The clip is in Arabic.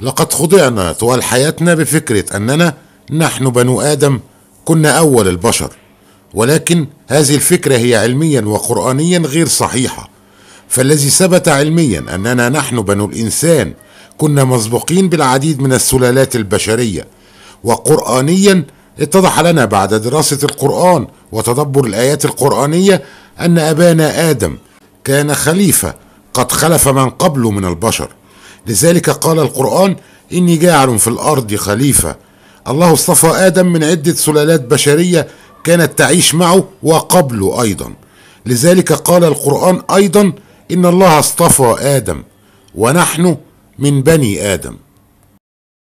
لقد خضعنا طوال حياتنا بفكره اننا نحن بنو ادم كنا اول البشر ولكن هذه الفكره هي علميا وقرانيا غير صحيحه فالذي ثبت علميا اننا نحن بنو الانسان كنا مسبوقين بالعديد من السلالات البشريه وقرانيا اتضح لنا بعد دراسه القران وتدبر الايات القرانيه ان ابانا ادم كان خليفه قد خلف من قبله من البشر لذلك قال القرآن إني جاعل في الأرض خليفة الله اصطفى آدم من عدة سلالات بشرية كانت تعيش معه وقبله أيضا لذلك قال القرآن أيضا إن الله اصطفى آدم ونحن من بني آدم